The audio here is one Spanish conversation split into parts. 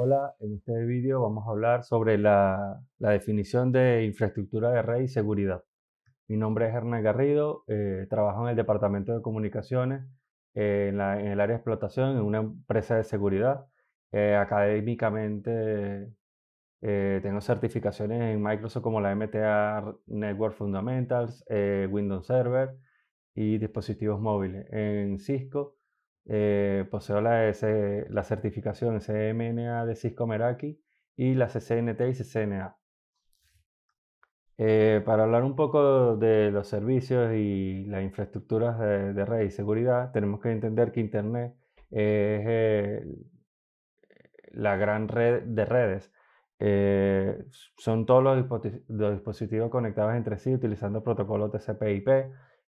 Hola, en este vídeo vamos a hablar sobre la, definición de infraestructura de red y seguridad. Mi nombre es Hernán Garrido, eh, trabajo en el Departamento de Comunicaciones, eh, en, el área de explotación, en una empresa de seguridad. Eh, académicamente tengo certificaciones en Microsoft como la MTA Network Fundamentals, Windows Server y dispositivos móviles. En Cisco eh, poseo la, certificación CMNA de Cisco Meraki y la CCNT y CCNA. Eh, para hablar un poco de los servicios y las infraestructuras de, red y seguridad, tenemos que entender que Internet es eh, la gran red de redes. son todos los, dispositivos conectados entre sí utilizando protocolos TCP/IP.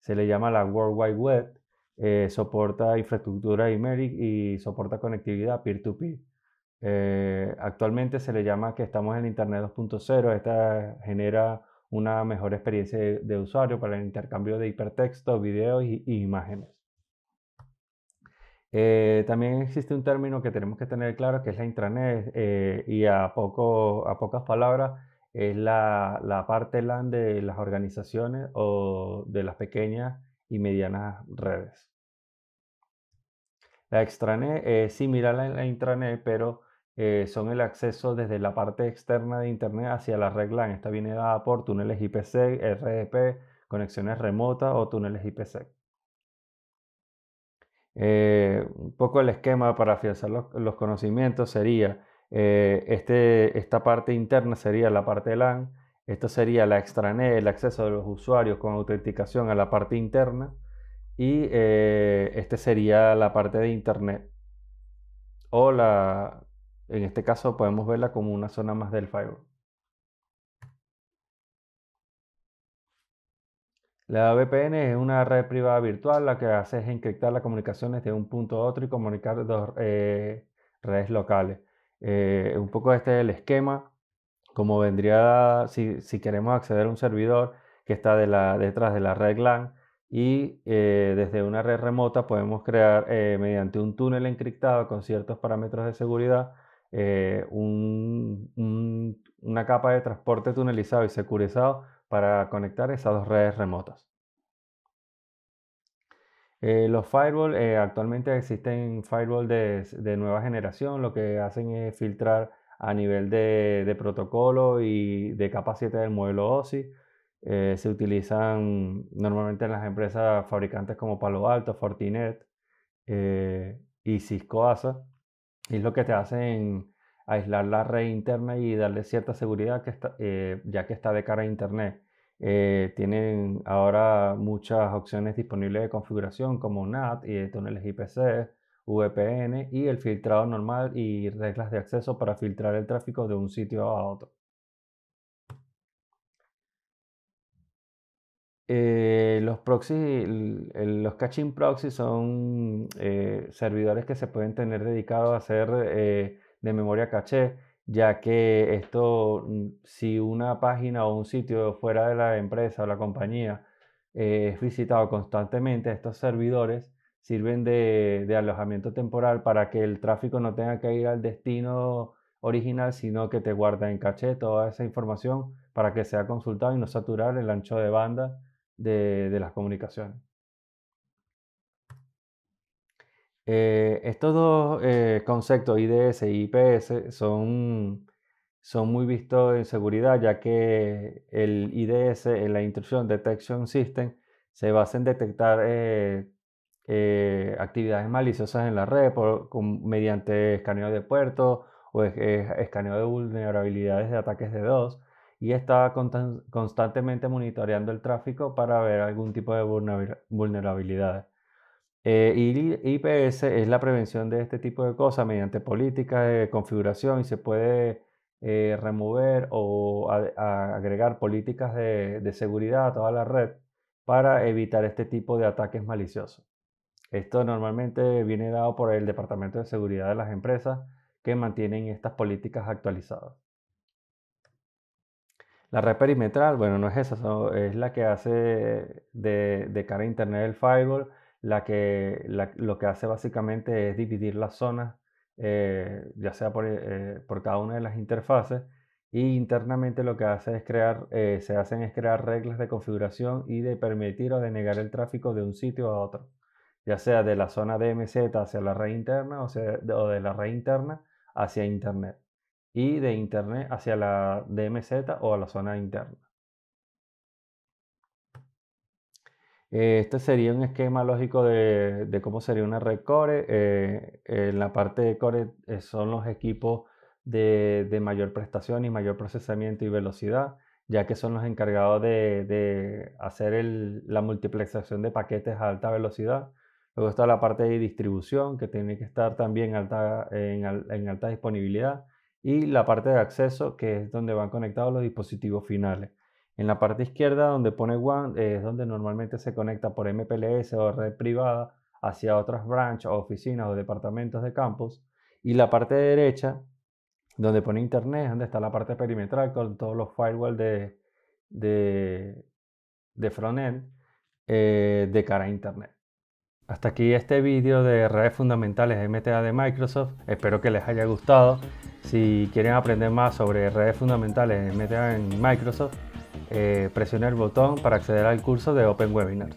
Se le llama la World Wide Web eh, soporta infraestructura IMERIC y soporta conectividad peer-to-peer. Eh, actualmente se le llama que estamos en Internet 2.0. Esta genera una mejor experiencia de, usuario para el intercambio de hipertexto videos e imágenes. Eh, también existe un término que tenemos que tener claro que es la intranet y a, poco, a pocas palabras es la, la, parte LAN de las organizaciones o de las pequeñas y medianas redes. La extranet es similar a la intranet, pero eh, son el acceso desde la parte externa de Internet hacia la red LAN. Esta viene dada por túneles IPsec, RDP, conexiones remotas o túneles IPsec. Eh, un poco el esquema para afianzar los, conocimientos sería, eh, este, esta parte interna sería la parte LAN, esto sería la extranet, el acceso de los usuarios con autenticación a la parte interna y eh, este sería la parte de internet o la, en este caso podemos verla como una zona más del firewall. La VPN es una red privada virtual, la que hace es encriptar las comunicaciones de un punto a otro y comunicar dos eh, redes locales. Eh, un poco este es el esquema como vendría si, queremos acceder a un servidor que está detrás de la red LAN y eh, desde una red remota podemos crear eh, mediante un túnel encriptado con ciertos parámetros de seguridad eh, una capa de transporte tunelizado y securizado para conectar esas dos redes remotas. los firewall, actualmente existen firewalls de, de, nueva generación, lo que hacen es filtrar a nivel de, de protocolo y de capacidad del modelo OSI. Eh, se utilizan normalmente en las empresas fabricantes como Palo Alto, Fortinet eh, y Cisco ASA. es lo que te hacen aislar la red interna y darle cierta seguridad que eh, ya que está de cara a Internet. tienen ahora muchas opciones disponibles de configuración como NAT y túneles IPC, VPN y el filtrado normal y reglas de acceso para filtrar el tráfico de un sitio a otro. Eh, los caching proxies son eh, servidores que se pueden tener dedicados a hacer eh, de memoria caché, ya que esto, mm, si una página o un sitio fuera de la empresa o la compañía es visitado constantemente, estos servidores sirven de, alojamiento temporal para que el tráfico no tenga que ir al destino original, sino que te guarda en caché toda esa información para que sea consultado y no saturar el ancho de banda de, las comunicaciones. Eh, estos dos eh, conceptos, IDS y IPS, son, son muy vistos en seguridad, ya que el IDS, en la instrucción Detection System, se basa en detectar eh, eh, actividades maliciosas en la red por, mediante escaneo de puertos o escaneo de vulnerabilidades de ataques de DOS y está constantemente monitoreando el tráfico para ver algún tipo de vulnerabilidades. Eh, y IPS es la prevención de este tipo de cosas mediante políticas de configuración y se puede eh, remover o agregar políticas de, seguridad a toda la red para evitar este tipo de ataques maliciosos. Esto normalmente viene dado por el Departamento de Seguridad de las empresas que mantienen estas políticas actualizadas. La red perimetral, bueno, no es esa, es la que hace de, cara a Internet el firewall, la que, lo que hace básicamente es dividir las zonas, eh, ya sea eh, por, cada una de las interfaces, y e internamente lo que hace es crear, eh, se hacen es crear reglas de configuración y de permitir o denegar el tráfico de un sitio a otro ya sea de la zona DMZ hacia la red interna o, de la red interna hacia Internet y de Internet hacia la DMZ o a la zona interna. Este sería un esquema lógico de, cómo sería una red core. Eh, en la parte de core eh, son los equipos de, mayor prestación y mayor procesamiento y velocidad, ya que son los encargados de, hacer el, la multiplexación de paquetes a alta velocidad Luego está la parte de distribución, que tiene que estar también en, alta disponibilidad. Y la parte de acceso, que es donde van conectados los dispositivos finales. En la parte izquierda, donde pone One, es donde normalmente se conecta por MPLS o red privada hacia otras branches o oficinas o departamentos de campus. Y la parte derecha, donde pone Internet, donde está la parte perimetral con todos los firewalls de, de, de frontend eh, de cara a Internet. Hasta aquí este vídeo de redes fundamentales MTA de Microsoft. Espero que les haya gustado. Si quieren aprender más sobre redes fundamentales en MTA en Microsoft, eh, el botón para acceder al curso de Open Webinar.